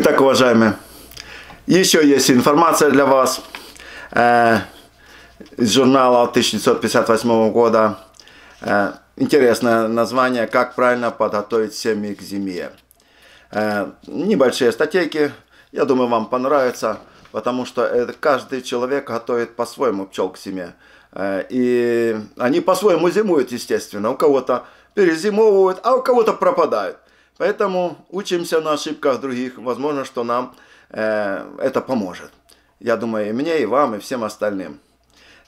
Итак, уважаемые, еще есть информация для вас э, из журнала 1958 года. Э, интересное название «Как правильно подготовить семьи к зиме». Э, небольшие статейки, я думаю, вам понравятся, потому что это каждый человек готовит по-своему пчел к зиме. Э, и они по-своему зимуют, естественно. У кого-то перезимовывают, а у кого-то пропадают. Поэтому учимся на ошибках других. Возможно, что нам э, это поможет. Я думаю, и мне, и вам, и всем остальным.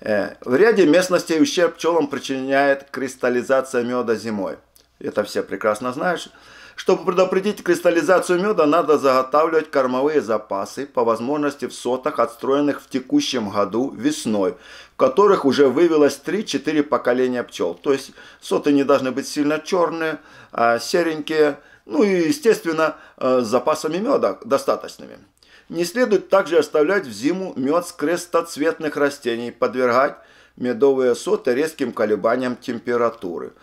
Э, в ряде местностей ущерб пчелам причиняет кристаллизация меда зимой. Это все прекрасно знаешь. Чтобы предупредить кристаллизацию меда, надо заготавливать кормовые запасы, по возможности в сотах, отстроенных в текущем году весной, в которых уже вывелось 3-4 поколения пчел. То есть соты не должны быть сильно черные, а серенькие – ну и, естественно, э, с запасами меда достаточными. Не следует также оставлять в зиму мед с крестоцветных растений, подвергать медовые соты резким колебаниям температуры.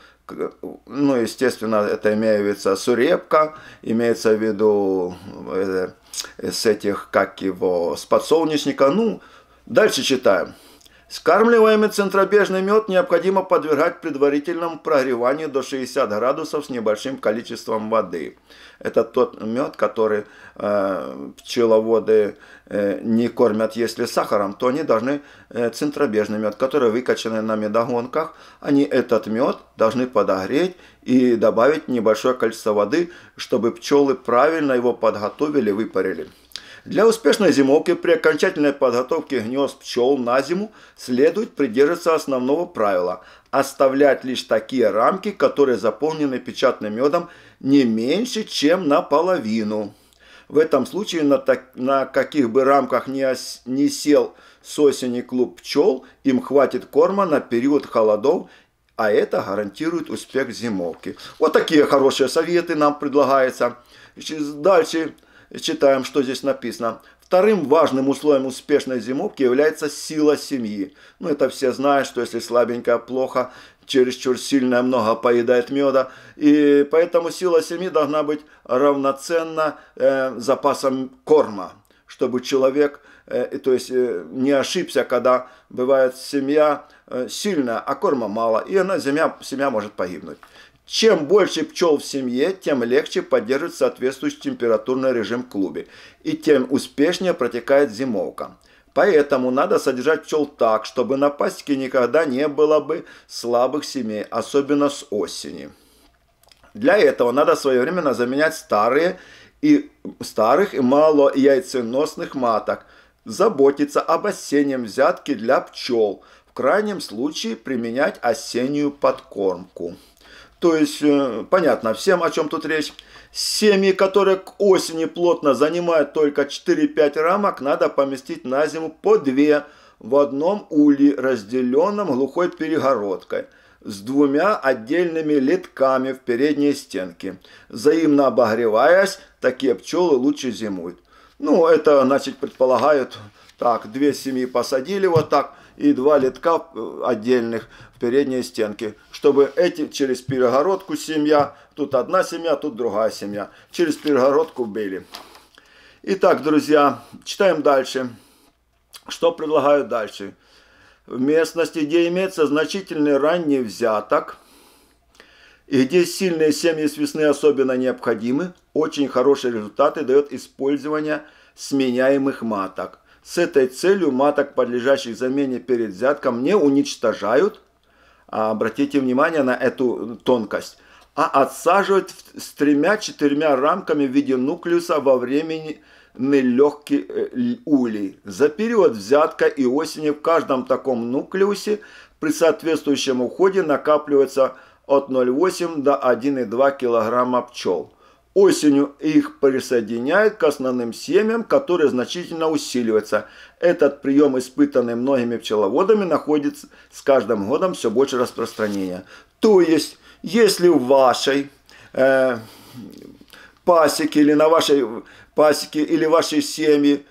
Ну, естественно, это имеется сурепка, имеется в виду э, с этих, как его, с подсолнечника. Ну, дальше читаем. Скармливаемый центробежный мед необходимо подвергать предварительному прогреванию до 60 градусов с небольшим количеством воды. Это тот мед, который э, пчеловоды э, не кормят, если сахаром, то они должны э, центробежный мед, который выкачанный на медогонках, они этот мед должны подогреть и добавить небольшое количество воды, чтобы пчелы правильно его подготовили, выпарили. Для успешной зимовки при окончательной подготовке гнезд пчел на зиму следует придерживаться основного правила – оставлять лишь такие рамки, которые заполнены печатным медом не меньше, чем наполовину. В этом случае на, так, на каких бы рамках ни ос, не сел с осени клуб пчел, им хватит корма на период холодов, а это гарантирует успех зимовки. Вот такие хорошие советы нам предлагаются. Дальше читаем, что здесь написано. Вторым важным условием успешной зимовки является сила семьи. Ну, это все знают, что если слабенькая плохо, чересчур сильная много поедает меда. И поэтому сила семьи должна быть равноценна э, запасам корма, чтобы человек, э, то есть э, не ошибся, когда бывает семья э, сильная, а корма мало, и она, земля, семья может погибнуть. Чем больше пчел в семье, тем легче поддерживать соответствующий температурный режим в клубе, и тем успешнее протекает зимовка. Поэтому надо содержать пчел так, чтобы на пастике никогда не было бы слабых семей, особенно с осени. Для этого надо своевременно заменять старые и старых и мало яйценосных маток, заботиться об осеннем взятке для пчел, в крайнем случае применять осеннюю подкормку. То есть, э, понятно всем, о чем тут речь. Семьи, которые к осени плотно занимают только 4-5 рамок, надо поместить на зиму по 2 в одном уле, разделенном глухой перегородкой с двумя отдельными литками в передней стенке. Взаимно обогреваясь, такие пчелы лучше зимуют. Ну, это, значит, предполагают, так, две семьи посадили вот так – и два литка э, отдельных в передней стенке, чтобы эти через перегородку семья, тут одна семья, тут другая семья, через перегородку били. Итак, друзья, читаем дальше. Что предлагаю дальше? В местности, где имеется значительный ранний взяток, и где сильные семьи с весны особенно необходимы, очень хорошие результаты дает использование сменяемых маток – с этой целью маток, подлежащих замене перед взятком, не уничтожают, а обратите внимание на эту тонкость, а отсаживают с тремя-четырьмя рамками в виде нуклеуса во времени легкий э, улей. За период взятка и осени в каждом таком нуклеусе при соответствующем уходе накапливается от 0,8 до 1,2 килограмма пчел. Осенью их присоединяют к основным семьям, которые значительно усиливаются. Этот прием, испытанный многими пчеловодами, находится с каждым годом все больше распространения. То есть, если в вашей э, пасеке или на вашей пасеке или вашей семье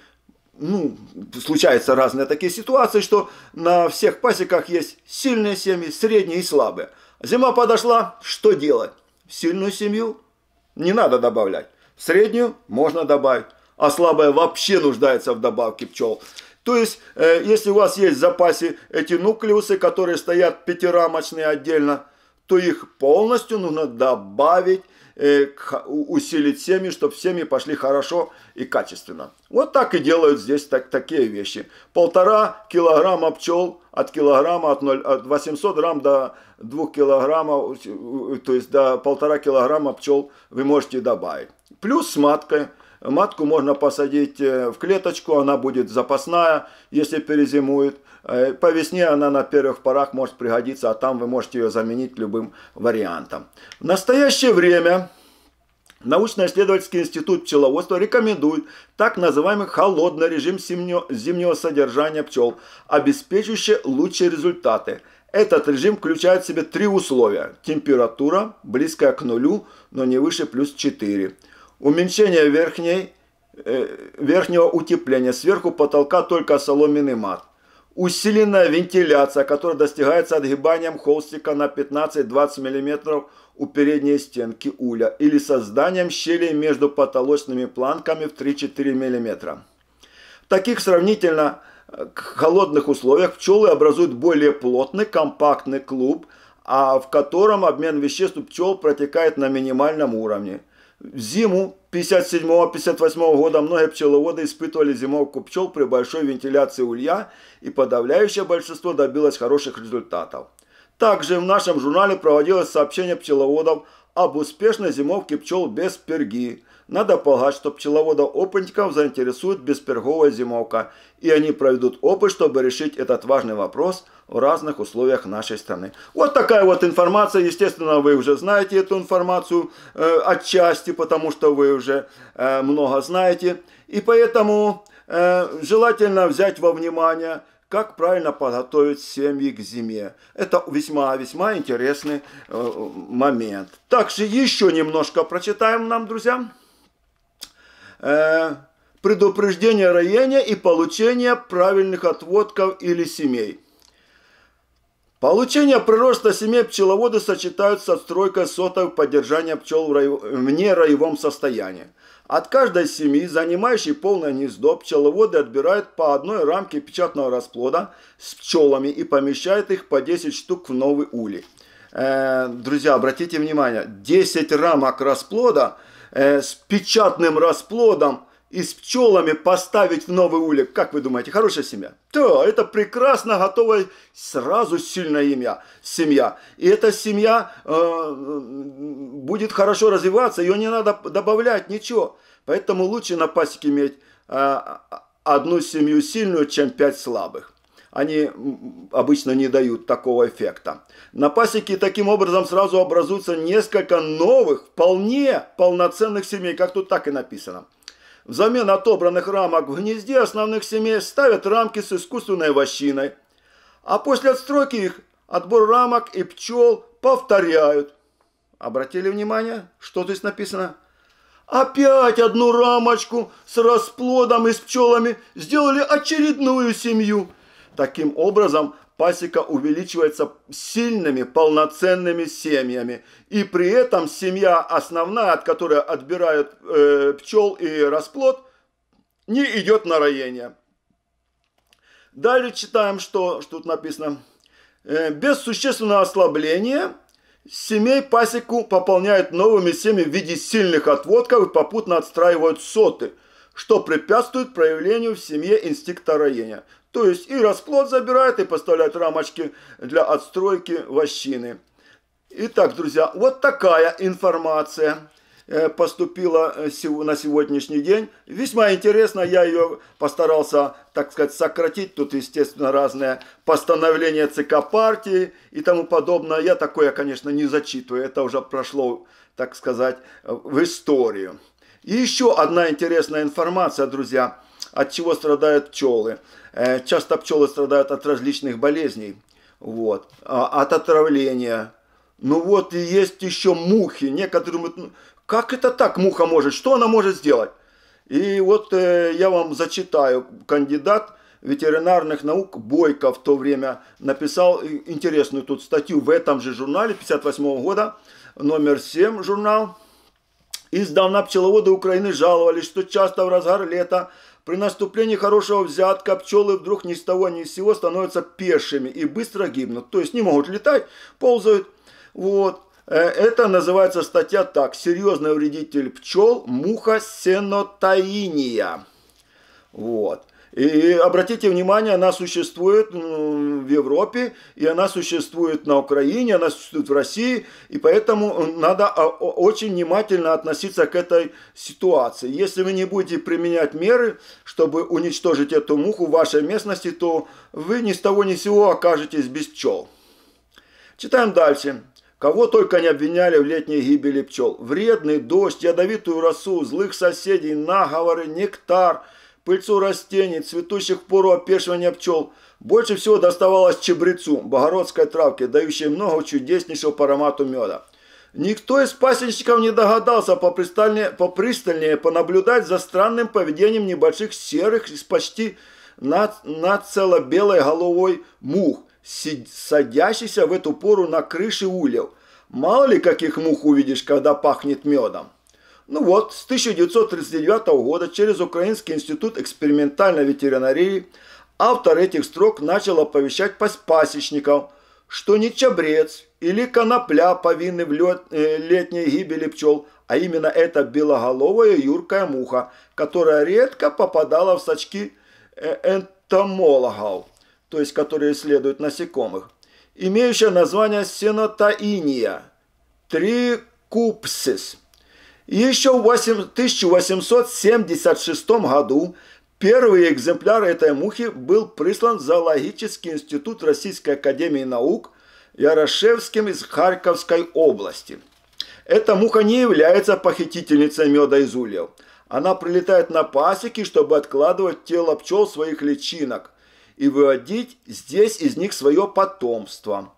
ну, случаются разные такие ситуации, что на всех пасеках есть сильные семьи, средние и слабые. Зима подошла, что делать? Сильную семью не надо добавлять. Среднюю можно добавить, а слабая вообще нуждается в добавке пчел. То есть, э, если у вас есть в запасе эти нуклеусы, которые стоят пятирамочные отдельно, то их полностью нужно добавить Э, усилить семьи, чтобы семьи пошли хорошо и качественно. Вот так и делают здесь так, такие вещи. Полтора килограмма пчел от килограмма, от, 0, от 800 грамм до 2 килограммов, э, то есть до полтора килограмма пчел вы можете добавить. Плюс с маткой – Матку можно посадить э, в клеточку, она будет запасная, если перезимует. Э, по весне она на первых порах может пригодиться, а там вы можете ее заменить любым вариантом. В настоящее время Научно-исследовательский институт пчеловодства рекомендует так называемый холодный режим зимнего, содержания пчел, обеспечивающий лучшие результаты. Этот режим включает в себе три условия. Температура близкая к нулю, но не выше плюс 4. Уменьшение верхней, э, верхнего утепления. Сверху потолка только соломенный мат. Усиленная вентиляция, которая достигается отгибанием холстика на 15-20 мм у передней стенки уля или созданием щелей между потолочными планками в 3-4 мм. В таких сравнительно э, холодных условиях пчелы образуют более плотный компактный клуб, а в котором обмен веществ у пчел протекает на минимальном уровне – зиму 57-58 года многие пчеловоды испытывали зимовку пчел при большой вентиляции улья, и подавляющее большинство добилось хороших результатов. Также в нашем журнале проводилось сообщение пчеловодов об успешной зимовке пчел без перги – надо полагать, что пчеловодов-опытников заинтересует бесперговая зимовка, и они проведут опыт, чтобы решить этот важный вопрос в разных условиях нашей страны. Вот такая вот информация. Естественно, вы уже знаете эту информацию э, отчасти, потому что вы уже э, много знаете. И поэтому э, желательно взять во внимание как правильно подготовить семьи к зиме. Это весьма-весьма интересный э, момент. Также еще немножко прочитаем нам, друзья э, предупреждения роения и получения правильных отводков или семей. Получение прироста семей пчеловоды сочетают с отстройкой сотов поддержания пчел в, раев... в нераевом состоянии. От каждой семьи, занимающей полное гнездо, пчеловоды отбирают по одной рамке печатного расплода с пчелами и помещают их по 10 штук в новый улей. Э, друзья, обратите внимание, 10 рамок расплода – Э, с печатным расплодом и с пчелами поставить в новый улик. Как вы думаете, хорошая семья? Да, это прекрасно готовая сразу сильная имя семья. И эта семья э, будет хорошо развиваться, ее не надо добавлять, ничего. Поэтому лучше на пасеке иметь э, одну семью сильную, чем пять слабых они обычно не дают такого эффекта. На пасеке таким образом сразу образуются несколько новых, вполне полноценных семей, как тут так и написано. Взамен отобранных рамок в гнезде основных семей ставят рамки с искусственной вощиной. А после отстройки их отбор рамок и пчел повторяют. Обратили внимание, что здесь написано? Опять одну рамочку с расплодом и с пчелами сделали очередную семью. Таким образом, пасека увеличивается сильными, полноценными семьями. И при этом семья основная, от которой отбирают э, пчел и расплод, не идет на роение. Далее читаем, что, что тут написано. «Э, без существенного ослабления семей пасеку пополняют новыми семьями в виде сильных отводков и попутно отстраивают соты – что препятствует проявлению в семье инстинкта роения. То есть и расплод забирает, и поставляет рамочки для отстройки вощины. Итак, друзья, вот такая информация э, поступила э, на сегодняшний день. Весьма интересно, я ее постарался, так сказать, сократить. Тут, естественно, разные постановления ЦК партии и тому подобное. Я такое, конечно, не зачитываю, это уже прошло, так сказать, в историю. И еще одна интересная информация, друзья – от чего страдают пчелы. Э, часто пчелы страдают от различных болезней, вот, а, от отравления. Ну вот и есть еще мухи. Некоторые думают, ну, как это так муха может, что она может сделать? И вот э, я вам зачитаю, кандидат ветеринарных наук Бойко в то время написал интересную тут статью в этом же журнале 58 года, номер 7 журнал. Издавна пчеловоды Украины жаловались, что часто в разгар лета при наступлении хорошего взятка пчелы вдруг ни с того ни с сего становятся пешими и быстро гибнут. То есть не могут летать, ползают. Вот. Э, это называется статья так. Серьезный вредитель пчел – муха сенотаиния. Вот. И обратите внимание, она существует в Европе, и она существует на Украине, она существует в России, и поэтому надо а, очень внимательно относиться к этой ситуации. Если вы не будете применять меры, чтобы уничтожить эту муху в вашей местности, то вы ни с того ни с сего окажетесь без пчел. Читаем дальше. Кого только не обвиняли в летней гибели пчел. Вредный дождь, ядовитую росу, злых соседей, наговоры, нектар – пыльцу растений, цветущих в пору опешивания пчел, больше всего доставалось чебрецу, богородской травке, дающей много чудеснейшего по аромату меда. Никто из пасечников не догадался попристальнее, попристальнее понаблюдать за странным поведением небольших серых с почти над, нацело-белой головой мух, садящихся в эту пору на крыши ульев. Мало ли каких мух увидишь, когда пахнет медом. Ну вот, с 1939 года через Украинский институт экспериментальной ветеринарии автор этих строк начал оповещать пасечников, что не чабрец или конопля повинны в лет, э, летней гибели пчел, а именно эта белоголовая юркая муха, которая редко попадала в сачки э, энтомологов, то есть которые исследуют насекомых, имеющая название сенотаиния, трикупсис – и еще в 1876 году первый экземпляр этой мухи был прислан в Зоологический институт Российской Академии Наук Ярошевским из Харьковской области. Эта муха не является похитительницей меда из ульев. Она прилетает на пасеки, чтобы откладывать тело пчел своих личинок и выводить здесь из них свое потомство.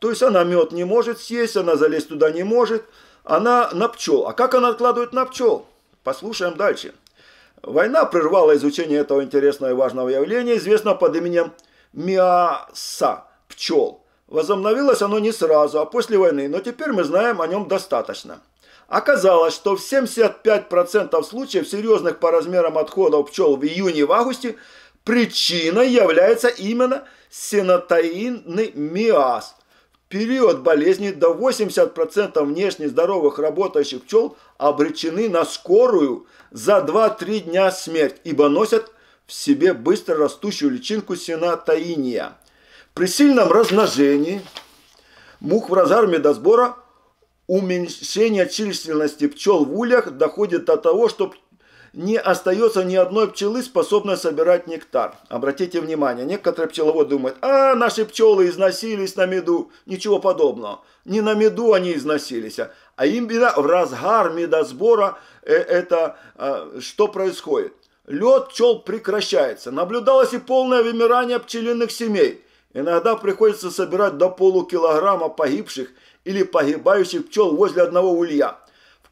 То есть она мед не может съесть, она залезть туда не может – она на пчел. А как она откладывает на пчел? Послушаем дальше. Война прервала изучение этого интересного и важного явления, известного под именем миаса – пчел. Возобновилось оно не сразу, а после войны, но теперь мы знаем о нем достаточно. Оказалось, что в 75% случаев серьезных по размерам отходов пчел в июне и в августе причиной является именно синотаинный миаз – период болезни до 80% внешне здоровых работающих пчел обречены на скорую за 2-3 дня смерть, ибо носят в себе быстро растущую личинку сенатаиния. При сильном размножении мух в разарме до уменьшение численности пчел в ульях доходит до того, что не остается ни одной пчелы, способной собирать нектар. Обратите внимание, некоторые пчеловоды думают, а наши пчелы износились на меду. Ничего подобного. Не на меду они износились, а, а именно в разгар медосбора э, это а, что происходит? Лед пчел прекращается. Наблюдалось и полное вымирание пчелиных семей. Иногда приходится собирать до полукилограмма погибших или погибающих пчел возле одного улья –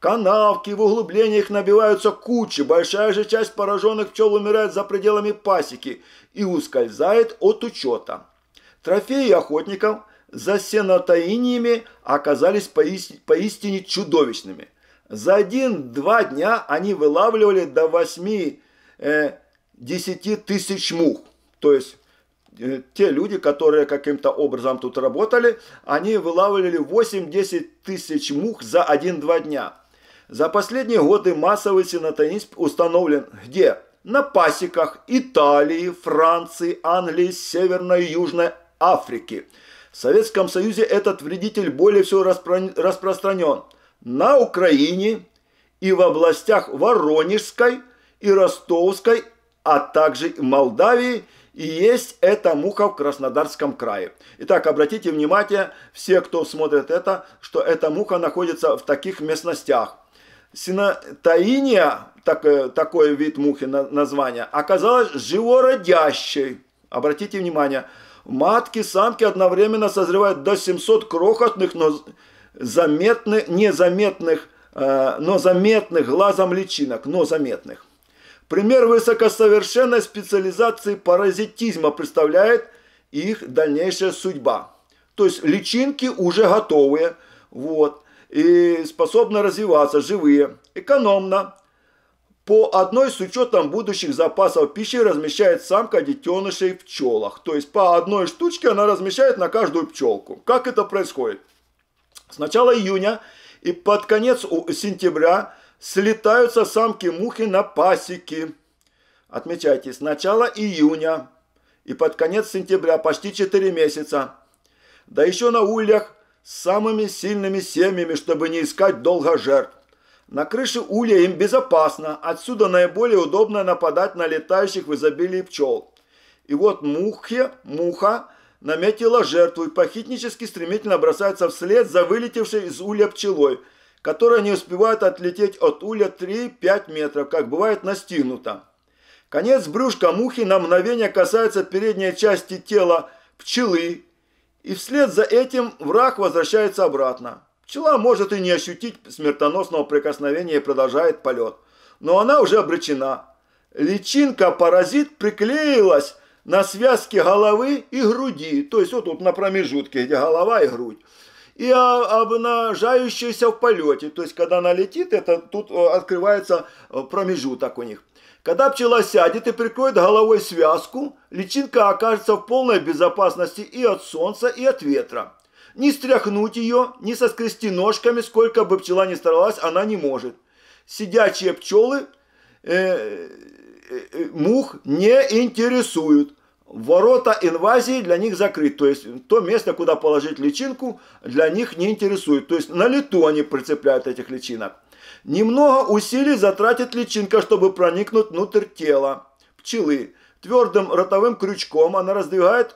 канавки, в углублениях набиваются кучи, большая же часть пораженных пчел умирает за пределами пасеки и ускользает от учета. Трофеи охотников за сенотаиниями оказались поистине, поистине чудовищными. За один-два дня они вылавливали до 8-10 э, тысяч мух. То есть э, те люди, которые каким-то образом тут работали, они вылавливали 8-10 тысяч мух за один-два дня. За последние годы массовый синотонизм установлен где? На пасеках Италии, Франции, Англии, Северной и Южной Африки. В Советском Союзе этот вредитель более всего распро... распространен. На Украине и в областях Воронежской и Ростовской, а также в Молдавии – и есть эта муха в Краснодарском крае. Итак, обратите внимание, все, кто смотрит это, что эта муха находится в таких местностях синотаиния, так, э, такой вид мухи на, название, оказалась живородящей. Обратите внимание, матки самки одновременно созревают до 700 крохотных, но заметных, незаметных, э, но заметных глазом личинок, но заметных. Пример высокосовершенной специализации паразитизма представляет их дальнейшая судьба. То есть личинки уже готовые. Вот и способны развиваться, живые, экономно. По одной с учетом будущих запасов пищи размещает самка детенышей в пчелах. То есть по одной штучке она размещает на каждую пчелку. Как это происходит? С начала июня и под конец сентября слетаются самки-мухи на пасеки. Отмечайте, с начала июня и под конец сентября, почти 4 месяца. Да еще на ульях с самыми сильными семьями, чтобы не искать долго жертв. На крыше улья им безопасно, отсюда наиболее удобно нападать на летающих в изобилии пчел. И вот мухе, муха наметила жертву и похитнически стремительно бросается вслед за вылетевшей из улья пчелой, которая не успевает отлететь от улья 3-5 метров, как бывает настигнута. Конец брюшка мухи на мгновение касается передней части тела пчелы, и вслед за этим враг возвращается обратно. Пчела может и не ощутить смертоносного прикосновения и продолжает полет. Но она уже обречена. Личинка-паразит приклеилась на связке головы и груди, то есть вот тут на промежутке, где голова и грудь, и обнажающаяся в полете, то есть когда она летит, это тут э, открывается э, промежуток у них. Когда пчела сядет и прикроет головой связку, личинка окажется в полной безопасности и от солнца, и от ветра. Ни стряхнуть ее, ни соскрести ножками, сколько бы пчела ни старалась, она не может. Сидячие пчелы э, э, э мух не интересуют. Ворота инвазии для них закрыты, то есть то место, куда положить личинку, для них не интересует. То есть на лету они прицепляют этих личинок. Немного усилий затратит личинка, чтобы проникнуть внутрь тела пчелы. Твердым ротовым крючком она раздвигает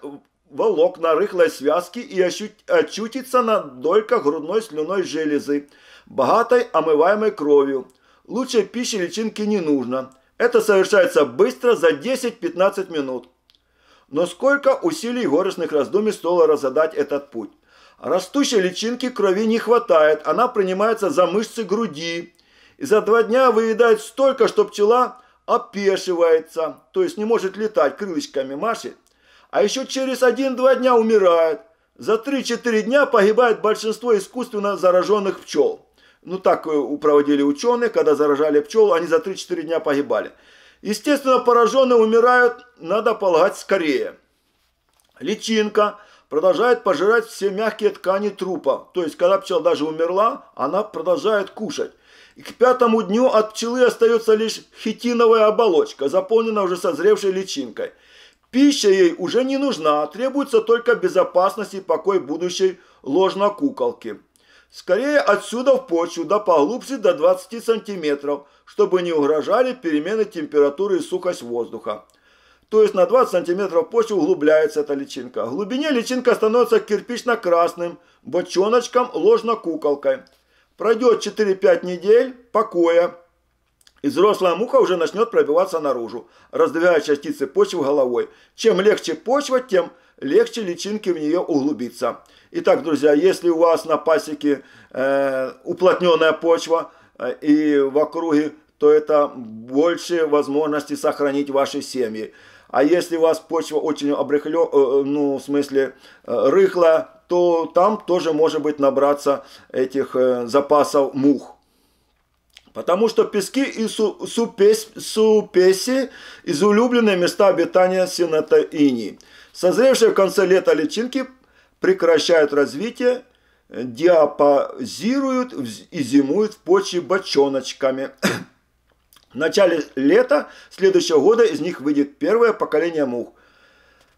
волокна рыхлой связки и очутится на дольках грудной слюной железы, богатой омываемой кровью. Лучшей пищи личинки не нужно. Это совершается быстро за 10-15 минут. Но сколько усилий и горестных раздумий стоило разгадать этот путь. Растущей личинки крови не хватает, она принимается за мышцы груди, и за два дня выедает столько, что пчела опешивается, то есть не может летать, крылышками машет, а еще через один-два дня умирает. За 3-4 дня погибает большинство искусственно зараженных пчел. Ну так э, проводили ученые, когда заражали пчел, они за 3-4 дня погибали. Естественно, пораженные умирают, надо полагать, скорее. Личинка продолжает пожирать все мягкие ткани трупа. То есть, когда пчела даже умерла, она продолжает кушать к пятому дню от пчелы остается лишь хитиновая оболочка, заполненная уже созревшей личинкой. Пища ей уже не нужна, требуется только безопасность и покой будущей ложно-куколки. Скорее отсюда в почву, до поглубже до 20 сантиметров, чтобы не угрожали перемены температуры и сухость воздуха. То есть на 20 сантиметров почвы углубляется эта личинка. В глубине личинка становится кирпично-красным, бочоночком, ложно-куколкой. Пройдет 4-5 недель покоя, и взрослая муха уже начнет пробиваться наружу, раздвигая частицы почвы головой. Чем легче почва, тем легче личинки в нее углубиться. Итак, друзья, если у вас на пасеке э, уплотненная почва э, и в округе, то это больше возможности сохранить ваши семьи. А если у вас почва очень обрехлё, э, ну, в смысле, э, рыхлая, то там тоже может быть набраться этих э, запасов мух. Потому что пески и супеси из улюбленных места обитания синатоини. Созревшие в конце лета личинки прекращают развитие, диапазируют и зимуют в почве бочоночками. В начале лета следующего года из них выйдет первое поколение мух,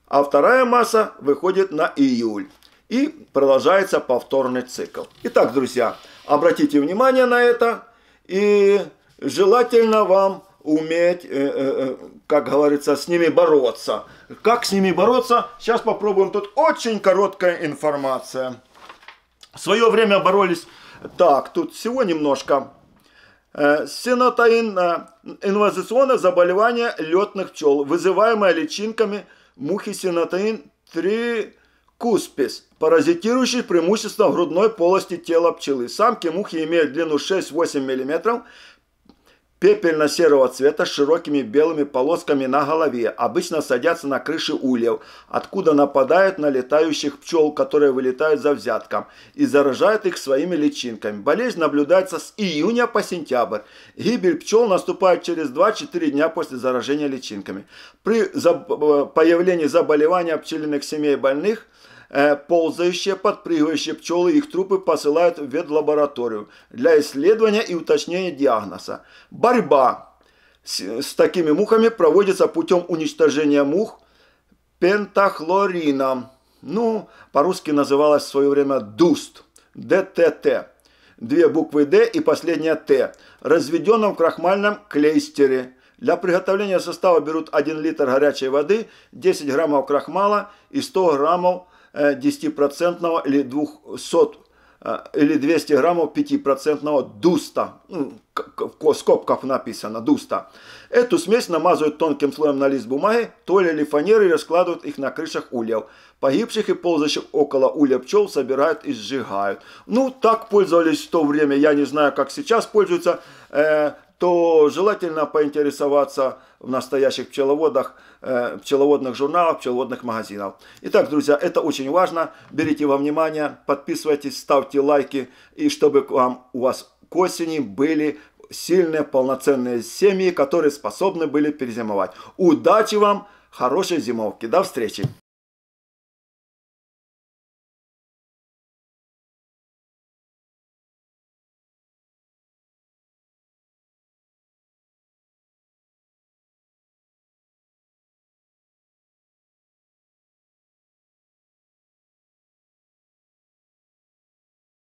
а вторая масса выходит на июль. И продолжается повторный цикл. Итак, друзья, обратите внимание на это. И желательно вам уметь, э, э, э, как говорится, с ними бороться. Как с ними бороться? Сейчас попробуем. Тут очень короткая информация. В свое время боролись... Так, тут всего немножко. Синотаин – инвазационное заболевание летных пчел, вызываемое личинками мухи синотаин 3 Куспис – паразитирующий преимущественно в грудной полости тела пчелы. Самки мухи имеют длину 6-8 мм, пепельно-серого цвета с широкими белыми полосками на голове. Обычно садятся на крыши ульев, откуда нападают на летающих пчел, которые вылетают за взятком, и заражают их своими личинками. Болезнь наблюдается с июня по сентябрь. Гибель пчел наступает через 2-4 дня после заражения личинками. При э, появлении заболевания пчелиных семей больных – Э, ползающие, подпрыгивающие пчелы, их трупы посылают в ветлабораторию для исследования и уточнения диагноза. Борьба с, с такими мухами проводится путем уничтожения мух пентахлорином. Ну, по-русски называлось в свое время ДУСТ, ДТТ. Две буквы «Д» и последняя «Т», разведенном в крахмальном клейстере – для приготовления состава берут 1 литр горячей воды, 10 граммов крахмала и 100 граммов 10% или 200 э, или 200 граммов 5% дуста, ну, в скобках написано дуста. Эту смесь намазывают тонким слоем на лист бумаги, толи или фанеры и раскладывают их на крышах ульев. Погибших и ползающих около улья пчел собирают и сжигают. Ну, так пользовались в то время, я не знаю, как сейчас пользуются. Э, то желательно поинтересоваться в настоящих пчеловодах, э, пчеловодных журналах, пчеловодных магазинах. Итак, друзья, это очень важно. Берите во внимание, подписывайтесь, ставьте лайки, и чтобы к вам, у вас к осени были сильные, полноценные семьи, которые способны были перезимовать. Удачи вам, хорошей зимовки. До встречи!